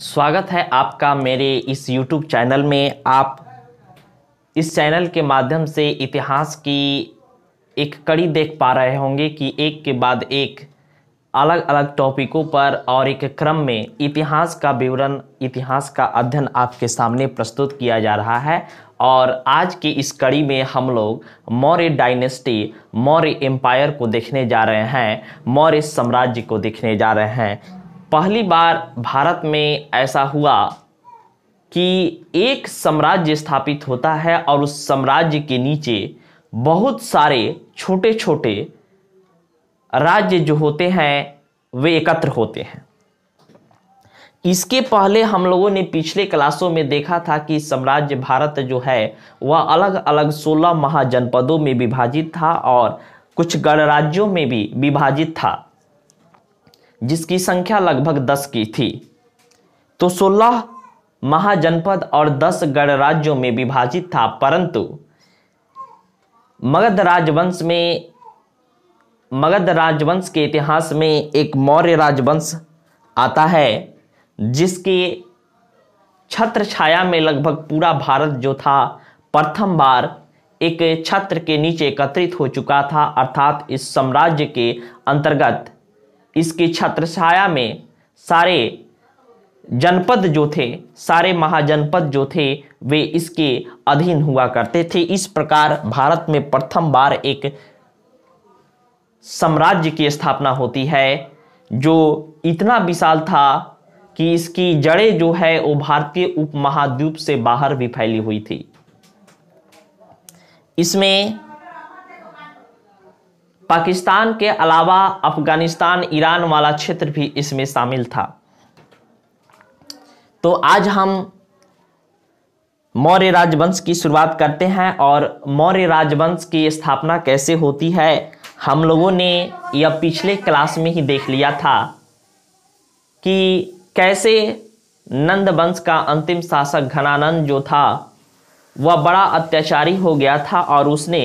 स्वागत है आपका मेरे इस यूट्यूब चैनल में आप इस चैनल के माध्यम से इतिहास की एक कड़ी देख पा रहे होंगे कि एक के बाद एक अलग अलग टॉपिकों पर और एक क्रम में इतिहास का विवरण इतिहास का अध्ययन आपके सामने प्रस्तुत किया जा रहा है और आज की इस कड़ी में हम लोग मौर्य डायनेस्टी मौर्य एम्पायर को देखने जा रहे हैं मौर्य साम्राज्य को देखने जा रहे हैं पहली बार भारत में ऐसा हुआ कि एक साम्राज्य स्थापित होता है और उस साम्राज्य के नीचे बहुत सारे छोटे छोटे राज्य जो होते हैं वे एकत्र होते हैं इसके पहले हम लोगों ने पिछले क्लासों में देखा था कि साम्राज्य भारत जो है वह अलग अलग 16 महाजनपदों में विभाजित था और कुछ गणराज्यों में भी विभाजित था जिसकी संख्या लगभग दस की थी तो सोलह महाजनपद और दस गणराज्यों में विभाजित था परंतु मगध राजवंश में मगध राजवंश के इतिहास में एक मौर्य राजवंश आता है जिसके छत्र छाया में लगभग पूरा भारत जो था प्रथम बार एक छत्र के नीचे एकत्रित हो चुका था अर्थात इस साम्राज्य के अंतर्गत इसकी छत्र छाया में सारे जनपद जो थे सारे महाजनपद जो थे वे इसके अधीन हुआ करते थे इस प्रकार भारत में प्रथम बार एक साम्राज्य की स्थापना होती है जो इतना विशाल था कि इसकी जड़ें जो है वो भारतीय उपमहाद्वीप से बाहर भी फैली हुई थी इसमें पाकिस्तान के अलावा अफगानिस्तान ईरान वाला क्षेत्र भी इसमें शामिल था तो आज हम मौर्य राजवंश की शुरुआत करते हैं और मौर्य राजवंश की स्थापना कैसे होती है हम लोगों ने यह पिछले क्लास में ही देख लिया था कि कैसे नंद वंश का अंतिम शासक घनानंद जो था वह बड़ा अत्याचारी हो गया था और उसने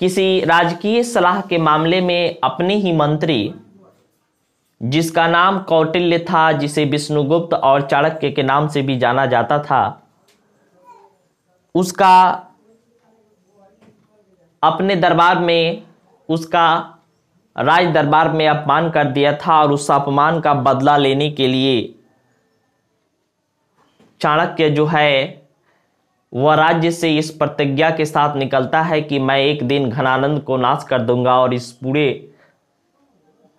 किसी राजकीय सलाह के मामले में अपने ही मंत्री जिसका नाम कौटिल्य था जिसे विष्णुगुप्त और चाणक्य के नाम से भी जाना जाता था उसका अपने दरबार में उसका राज दरबार में अपमान कर दिया था और उस अपमान का बदला लेने के लिए चाणक्य जो है वह राज्य से इस प्रतिज्ञा के साथ निकलता है कि मैं एक दिन घनानंद को नाश कर दूंगा और इस पूरे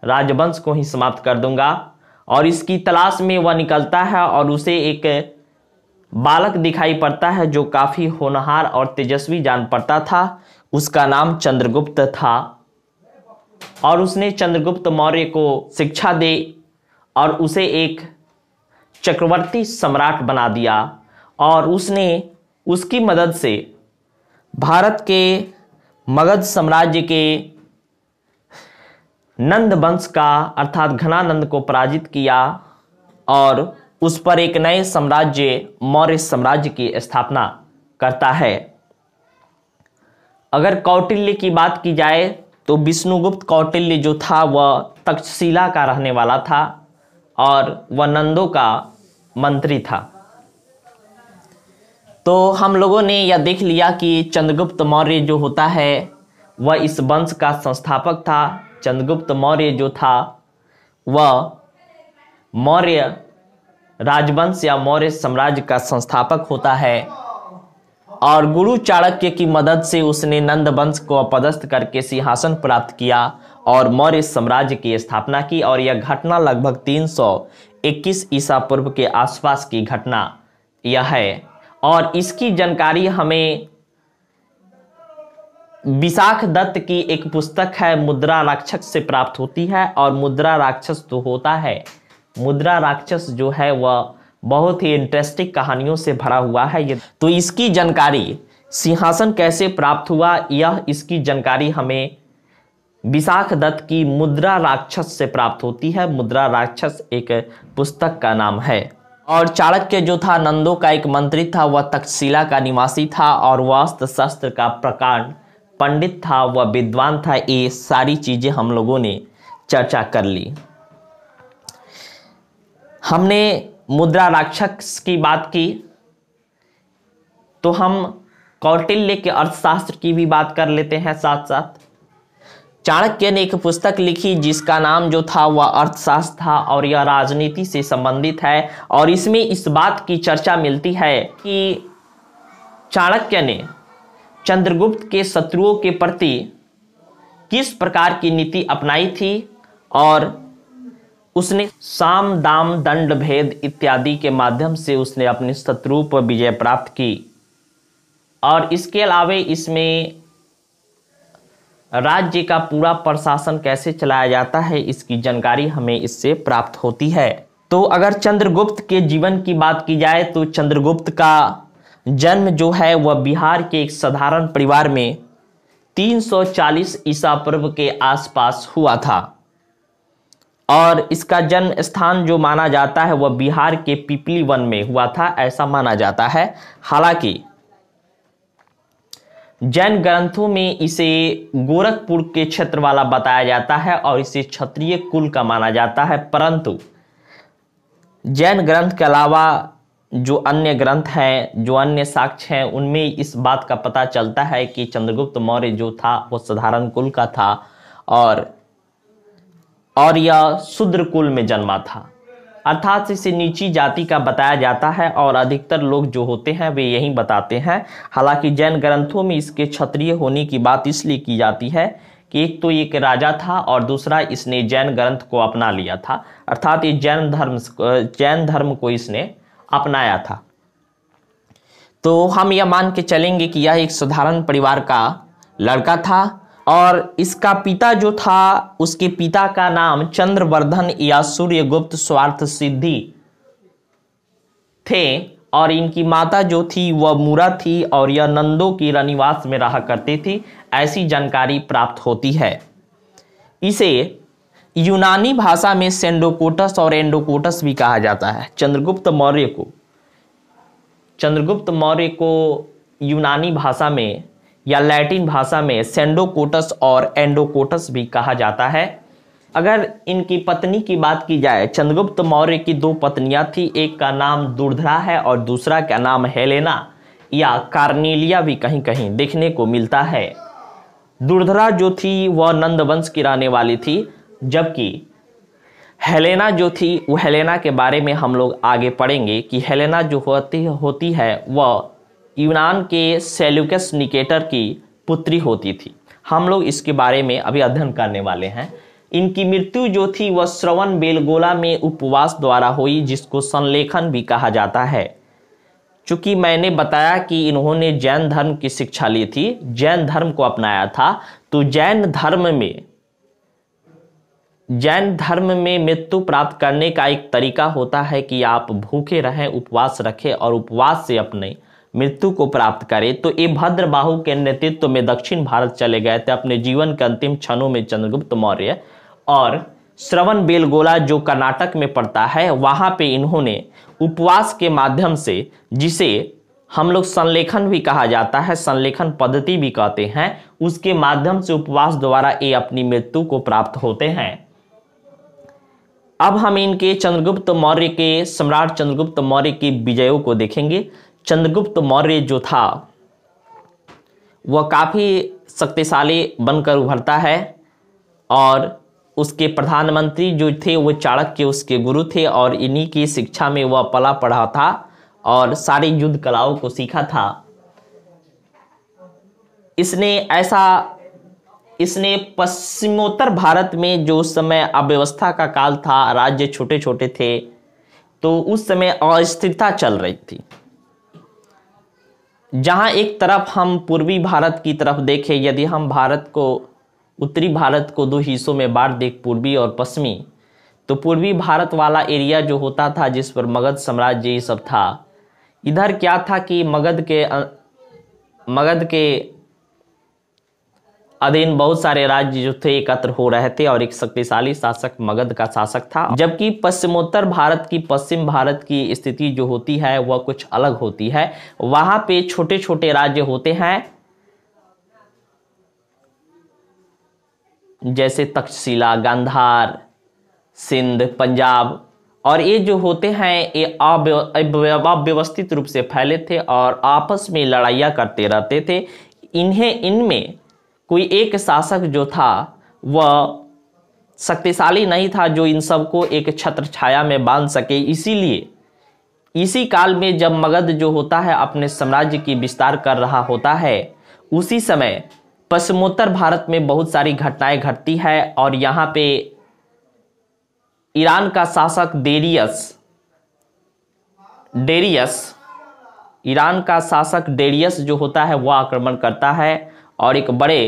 राजवंश को ही समाप्त कर दूंगा और इसकी तलाश में वह निकलता है और उसे एक बालक दिखाई पड़ता है जो काफ़ी होनहार और तेजस्वी जान पड़ता था उसका नाम चंद्रगुप्त था और उसने चंद्रगुप्त मौर्य को शिक्षा दी और उसे एक चक्रवर्ती सम्राट बना दिया और उसने उसकी मदद से भारत के मगध साम्राज्य के नंद वंश का अर्थात घनानंद को पराजित किया और उस पर एक नए साम्राज्य मौर्य साम्राज्य की स्थापना करता है अगर कौटिल्य की बात की जाए तो विष्णुगुप्त कौटिल्य जो था वह तक्षशिला का रहने वाला था और वह नंदों का मंत्री था तो हम लोगों ने यह देख लिया कि चंद्रगुप्त मौर्य जो होता है वह इस वंश का संस्थापक था चंद्रगुप्त मौर्य जो था वह मौर्य राजवंश या मौर्य साम्राज्य का संस्थापक होता है और गुरु चाणक्य की मदद से उसने नंद वंश को अपदस्थ करके सिंहासन प्राप्त किया और मौर्य साम्राज्य की स्थापना की और यह घटना लगभग 321 ईसा पूर्व के आसपास की घटना यह है और इसकी जानकारी हमें विशाख दत्त की एक पुस्तक है मुद्रा राक्षस से प्राप्त होती है और मुद्रा राक्षस तो होता है मुद्रा राक्षस जो है वह बहुत ही इंटरेस्टिंग कहानियों से भरा हुआ है ये तो इसकी जानकारी सिंहासन कैसे प्राप्त हुआ यह इसकी जानकारी हमें विशाख दत्त की मुद्रा राक्षस से प्राप्त होती है मुद्रा राक्षस एक पुस्तक का नाम है और चाणक्य जो था नंदो का एक मंत्री था वह तक्षशिला का निवासी था और वह अस्त्र का प्रकांड पंडित था वह विद्वान था ये सारी चीज़ें हम लोगों ने चर्चा कर ली हमने मुद्रा राक्षस की बात की तो हम कौटिल्य के अर्थशास्त्र की भी बात कर लेते हैं साथ साथ चाणक्य ने एक पुस्तक लिखी जिसका नाम जो था वह अर्थशास्त्र था और यह राजनीति से संबंधित है और इसमें इस बात की चर्चा मिलती है कि चाणक्य ने चंद्रगुप्त के शत्रुओं के प्रति किस प्रकार की नीति अपनाई थी और उसने साम दाम दंड भेद इत्यादि के माध्यम से उसने अपने शत्रु पर विजय प्राप्त की और इसके अलावा इसमें राज्य का पूरा प्रशासन कैसे चलाया जाता है इसकी जानकारी हमें इससे प्राप्त होती है तो अगर चंद्रगुप्त के जीवन की बात की जाए तो चंद्रगुप्त का जन्म जो है वह बिहार के एक साधारण परिवार में 340 ईसा पूर्व के आसपास हुआ था और इसका जन्म स्थान जो माना जाता है वह बिहार के पिपली वन में हुआ था ऐसा माना जाता है हालांकि जैन ग्रंथों में इसे गोरखपुर के क्षेत्र वाला बताया जाता है और इसे क्षत्रिय कुल का माना जाता है परंतु जैन ग्रंथ के अलावा जो अन्य ग्रंथ हैं जो अन्य साक्ष्य हैं उनमें इस बात का पता चलता है कि चंद्रगुप्त मौर्य जो था वो साधारण कुल का था और और यह शूद्र कुल में जन्मा था अर्थात इसे नीची जाति का बताया जाता है और अधिकतर लोग जो होते हैं वे यही बताते हैं हालांकि जैन ग्रंथों में इसके क्षत्रिय होने की बात इसलिए की जाती है कि एक तो एक राजा था और दूसरा इसने जैन ग्रंथ को अपना लिया था अर्थात ये जैन धर्म जैन धर्म को इसने अपनाया था तो हम यह मान के चलेंगे कि यह एक साधारण परिवार का लड़का था और इसका पिता जो था उसके पिता का नाम चंद्रवर्धन या सूर्यगुप्त स्वार्थ सिद्धि थे और इनकी माता जो थी वह मूरा थी और यह नंदों की रनिवास में रहा करती थी ऐसी जानकारी प्राप्त होती है इसे यूनानी भाषा में सेंडोकोटस और एंडोकोटस भी कहा जाता है चंद्रगुप्त मौर्य को चंद्रगुप्त मौर्य को यूनानी भाषा में या लैटिन भाषा में सेंडोकोटस और एंडोकोटस भी कहा जाता है अगर इनकी पत्नी की बात की जाए चंद्रगुप्त मौर्य की दो पत्नियां थी एक का नाम दुर्धरा है और दूसरा का नाम हेलेना या कार्नेलिया भी कहीं कहीं देखने को मिलता है दुर्धरा जो थी वह नंदवंश की रहने वाली थी जबकि हेलेना जो थी वो हेलेना के बारे में हम लोग आगे पढ़ेंगे कि हेलेना जो होती होती है वह यूनान के सेल्यूकस निकेटर की पुत्री होती थी हम लोग इसके बारे में अभी अध्ययन करने वाले हैं इनकी मृत्यु जो थी वह श्रवण बेलगोला में उपवास द्वारा हुई जिसको संलेखन भी कहा जाता है चूंकि मैंने बताया कि इन्होंने जैन धर्म की शिक्षा ली थी जैन धर्म को अपनाया था तो जैन धर्म में जैन धर्म में मृत्यु प्राप्त करने का एक तरीका होता है कि आप भूखे रहें उपवास रखें और उपवास से अपने मृत्यु को प्राप्त करे तो ये भद्र बाहु के नेतृत्व में दक्षिण भारत चले गए थे अपने जीवन के अंतिम क्षणों में चंद्रगुप्त मौर्य और श्रवण बेलगोला जो कर्नाटक में पड़ता है वहां पे इन्होंने उपवास के माध्यम से जिसे हम लोग संलेखन भी कहा जाता है संलेखन पद्धति भी कहते हैं उसके माध्यम से उपवास द्वारा ये अपनी मृत्यु को प्राप्त होते हैं अब हम इनके चंद्रगुप्त मौर्य के सम्राट चंद्रगुप्त मौर्य की विजयों को देखेंगे चंद्रगुप्त मौर्य जो था वह काफ़ी शक्तिशाली बनकर उभरता है और उसके प्रधानमंत्री जो थे वो चाणक्य उसके गुरु थे और इन्हीं की शिक्षा में वह पला पढ़ा था और सारी युद्ध कलाओं को सीखा था इसने ऐसा इसने पश्चिमोत्तर भारत में जो उस समय अव्यवस्था का काल था राज्य छोटे छोटे थे तो उस समय अस्थिरता चल रही थी जहाँ एक तरफ हम पूर्वी भारत की तरफ देखें यदि हम भारत को उत्तरी भारत को दो हिस्सों में बांट देख पूर्वी और पश्चिमी तो पूर्वी भारत वाला एरिया जो होता था जिस पर मगध साम्राज्य ये सब था इधर क्या था कि मगध के मगध के अधीन बहुत सारे राज्य जो थे एकत्र हो रहे थे और एक शक्तिशाली शासक मगध का शासक था जबकि पश्चिमोत्तर भारत की पश्चिम भारत की स्थिति जो होती है वह कुछ अलग होती है वहां पे छोटे छोटे राज्य होते हैं जैसे तक्षशिला गांधार सिंध पंजाब और ये जो होते हैं ये अव्यवस्थित रूप से फैले थे और आपस में लड़ाइया करते रहते थे इन्हें इनमें कोई एक शासक जो था वह शक्तिशाली नहीं था जो इन सबको एक छत्र छाया में बांध सके इसीलिए इसी काल में जब मगध जो होता है अपने साम्राज्य की विस्तार कर रहा होता है उसी समय पश्चिमोत्तर भारत में बहुत सारी घटनाएं घटती है और यहाँ पे ईरान का शासक डेरियस डेरियस ईरान का शासक डेरियस जो होता है वह आक्रमण करता है और एक बड़े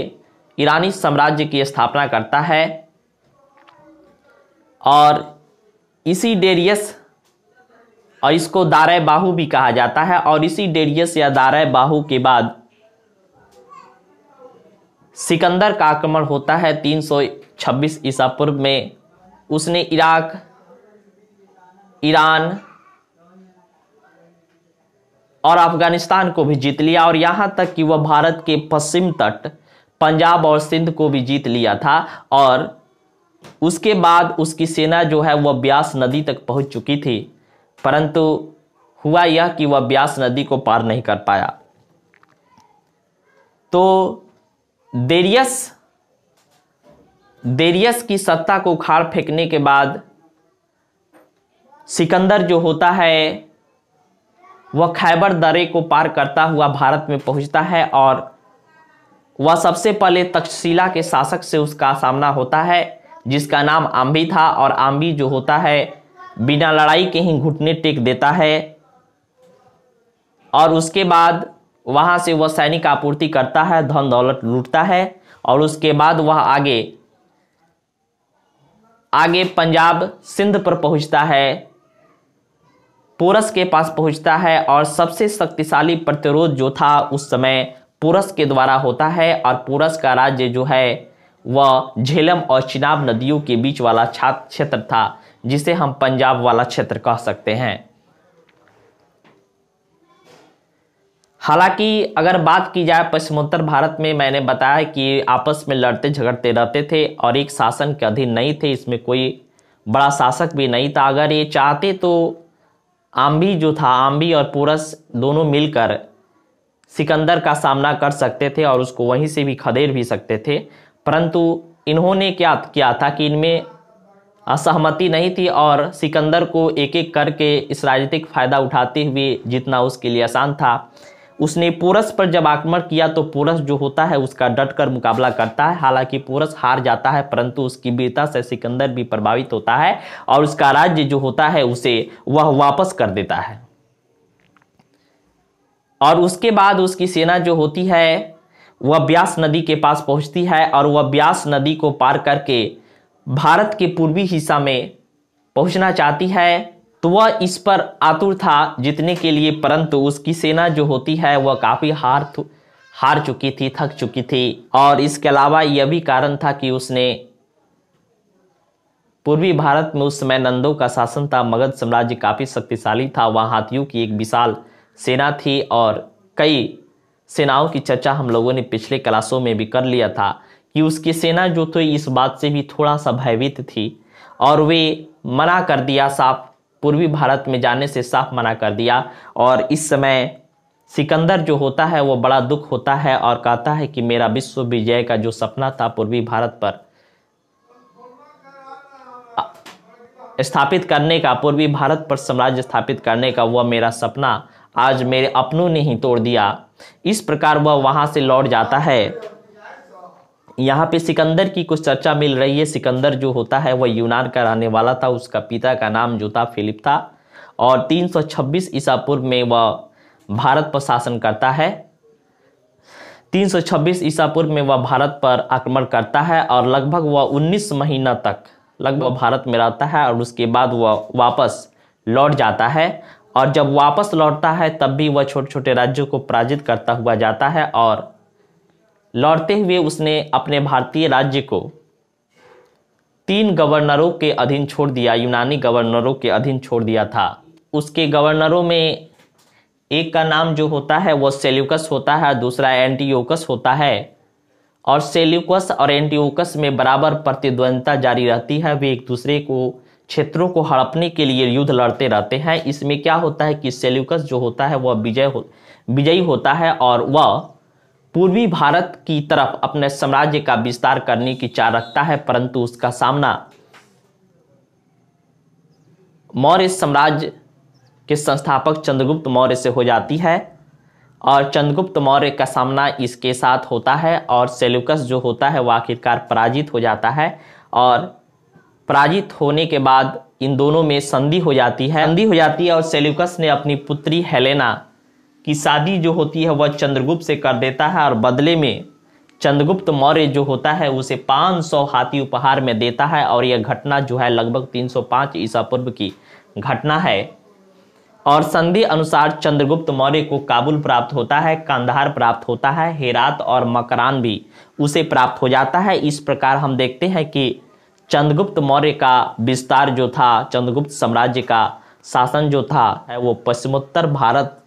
ईरानी साम्राज्य की स्थापना करता है और इसी डेरियस और इसको दारा बाहू भी कहा जाता है और इसी डेरियस या दारा बाहू के बाद सिकंदर का आक्रमण होता है 326 ईसा पूर्व में उसने इराक ईरान और अफगानिस्तान को भी जीत लिया और यहाँ तक कि वह भारत के पश्चिम तट पंजाब और सिंध को भी जीत लिया था और उसके बाद उसकी सेना जो है वह ब्यास नदी तक पहुंच चुकी थी परंतु हुआ यह कि वह ब्यास नदी को पार नहीं कर पाया तो देरियस देरियस की सत्ता को उखाड़ फेंकने के बाद सिकंदर जो होता है वह खैबर दरे को पार करता हुआ भारत में पहुंचता है और वह सबसे पहले तक्षशिला के शासक से उसका सामना होता है जिसका नाम आम्बी था और आम्बी जो होता है बिना लड़ाई के ही घुटने टेक देता है और उसके बाद वहाँ से वह सैनिक आपूर्ति करता है धन दौलत लूटता है और उसके बाद वह आगे आगे पंजाब सिंध पर पहुंचता है पोरस के पास पहुंचता है और सबसे शक्तिशाली प्रतिरोध जो था उस समय पोरस के द्वारा होता है और पोरस का राज्य जो है वह झेलम और चिनाब नदियों के बीच वाला क्षेत्र था जिसे हम पंजाब वाला क्षेत्र कह सकते हैं हालांकि अगर बात की जाए पश्चिमोत्तर भारत में मैंने बताया कि आपस में लड़ते झगड़ते रहते थे और एक शासन के अधीन नहीं थे इसमें कोई बड़ा शासक भी नहीं था अगर ये चाहते तो आम्बी जो था आम्बी और पोरस दोनों मिलकर सिकंदर का सामना कर सकते थे और उसको वहीं से भी खदेड़ भी सकते थे परंतु इन्होंने क्या किया था कि इनमें असहमति नहीं थी और सिकंदर को एक एक करके इस राजनीतिक फ़ायदा उठाते हुए जितना उसके लिए आसान था उसने पोरस पर जब आक्रमण किया तो पोरस जो होता है उसका डट कर मुकाबला करता है हालांकि पोरस हार जाता है परंतु उसकी वीरता से सिकंदर भी प्रभावित होता है और उसका राज्य जो होता है उसे वह वापस कर देता है और उसके बाद उसकी सेना जो होती है वह ब्यास नदी के पास पहुंचती है और वह ब्यास नदी को पार करके भारत के पूर्वी हिस्सा में पहुंचना चाहती है तो वह इस पर आतुर था जीतने के लिए परंतु उसकी सेना जो होती है वह काफ़ी हार हार चुकी थी थक चुकी थी और इसके अलावा यह भी कारण था कि उसने पूर्वी भारत में उस समय नंदों का शासन था मगध साम्राज्य काफ़ी शक्तिशाली था वहाँ हाथियों की एक विशाल सेना थी और कई सेनाओं की चर्चा हम लोगों ने पिछले क्लासों में भी कर लिया था कि उसकी सेना जो थी इस बात से भी थोड़ा सा भयभीत थी और वे मना कर दिया साफ पूर्वी भारत में जाने से साफ मना कर दिया और इस समय सिकंदर जो होता है वो बड़ा दुख होता है और कहता है कि मेरा विश्व विजय का जो सपना था पूर्वी भारत पर स्थापित करने का पूर्वी भारत पर साम्राज्य स्थापित करने का वह मेरा सपना आज मेरे अपनों ने ही तोड़ दिया इस प्रकार वह वहां से लौट जाता है यहाँ पे सिकंदर की कुछ चर्चा मिल रही है सिकंदर जो होता है वह यूनान का रहने वाला था उसका पिता का नाम जूता फिलिप था और 326 ईसा पूर्व में वह भारत पर शासन करता है 326 ईसा पूर्व में वह भारत पर आक्रमण करता है और लगभग वह 19 महीना तक लगभग भारत में रहता है और उसके बाद वह वापस लौट जाता है और जब वापस लौटता है तब भी वह छोटे छोटे राज्यों को पराजित करता हुआ जाता है और लौटते हुए उसने अपने भारतीय राज्य को तीन गवर्नरों के अधीन छोड़ दिया यूनानी गवर्नरों के अधीन छोड़ दिया था उसके गवर्नरों में एक का नाम जो होता है वो सेल्यूकस होता है दूसरा एंटीओकस होता है और सेल्यूकस और एंटीओकस में बराबर प्रतिद्वंदता जारी रहती है वे एक दूसरे को क्षेत्रों को हड़पने के लिए युद्ध लड़ते रहते हैं इसमें क्या होता है कि सेल्यूकस जो होता है वह विजय हो विजयी होता है और वह पूर्वी भारत की तरफ अपने साम्राज्य का विस्तार करने की चाह रखता है परंतु उसका सामना मौर्य साम्राज्य के संस्थापक चंद्रगुप्त मौर्य से हो जाती है और चंद्रगुप्त मौर्य का सामना इसके साथ होता है और सेल्युकस जो होता है वह आखिरकार पराजित हो जाता है और पराजित होने के बाद इन दोनों में संधि हो जाती है संधि हो जाती है और सेल्युकस ने अपनी पुत्री हेलेना की शादी जो होती है वह चंद्रगुप्त से कर देता है और बदले में चंद्रगुप्त मौर्य जो होता है उसे 500 हाथी उपहार में देता है और यह घटना जो है लगभग 305 ईसा पूर्व की घटना है और संधि अनुसार चंद्रगुप्त मौर्य को काबुल प्राप्त होता है कांधार प्राप्त होता है हेरात और मकरान भी उसे प्राप्त हो जाता है इस प्रकार हम देखते हैं कि चंद्रगुप्त मौर्य का विस्तार जो था चंद्रगुप्त साम्राज्य का शासन जो था वो पश्चिमोत्तर भारत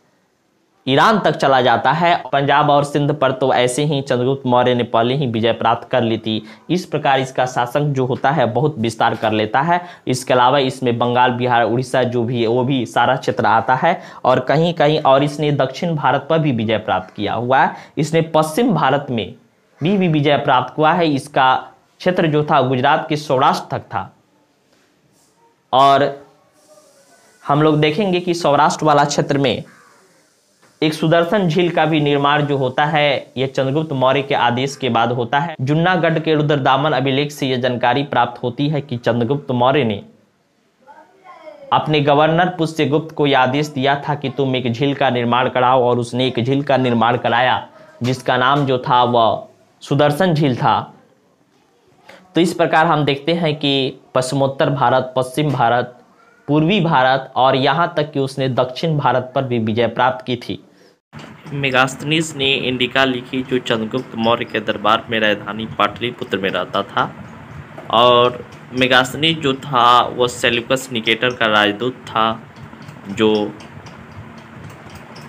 ईरान तक चला जाता है पंजाब और सिंध पर तो ऐसे ही चंद्रगुप्त मौर्य ने पहले ही विजय प्राप्त कर ली थी इस प्रकार इसका शासन जो होता है बहुत विस्तार कर लेता है इसके अलावा इसमें बंगाल बिहार उड़ीसा जो भी वो भी सारा क्षेत्र आता है और कहीं कहीं और इसने दक्षिण भारत पर भी विजय प्राप्त किया हुआ है इसने पश्चिम भारत में भी भी विजय प्राप्त हुआ है इसका क्षेत्र जो था गुजरात के सौराष्ट्र तक था और हम लोग देखेंगे कि सौराष्ट्र वाला क्षेत्र में एक सुदर्शन झील का भी निर्माण जो होता है यह चंद्रगुप्त मौर्य के आदेश के बाद होता है जुन्नागढ़ के रुद्रदामन अभिलेख से यह जानकारी प्राप्त होती है कि चंद्रगुप्त मौर्य ने अपने गवर्नर पुष्यगुप्त को यह आदेश दिया था कि तुम एक झील का निर्माण कराओ और उसने एक झील का निर्माण कराया जिसका नाम जो था वह सुदर्शन झील था तो इस प्रकार हम देखते हैं कि पश्चिमोत्तर भारत पश्चिम भारत पूर्वी भारत और यहाँ तक कि उसने दक्षिण भारत पर भी विजय प्राप्त की थी मेगास्तनीस ने इंडिका लिखी जो चंद्रगुप्त मौर्य के दरबार में राजधानी पाटलिपुत्र में रहता था और मेगास्तनीस जो था वह सेल्युकस निकेटर का राजदूत था जो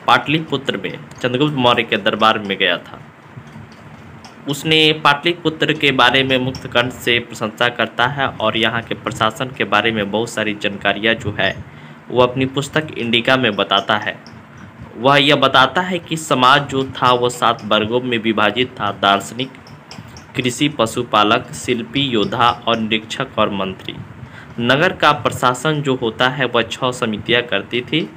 पाटलिपुत्र में चंद्रगुप्त मौर्य के दरबार में गया था उसने पाटलिपुत्र के बारे में मुक्तकंठ से प्रशंसा करता है और यहाँ के प्रशासन के बारे में बहुत सारी जानकारियाँ जो है वो अपनी पुस्तक इंडिका में बताता है वह यह बताता है कि समाज जो था वह सात वर्गों में विभाजित था दार्शनिक कृषि पशुपालक शिल्पी योद्धा और निरीक्षक और मंत्री नगर का प्रशासन जो होता है वह छह समितियां करती थी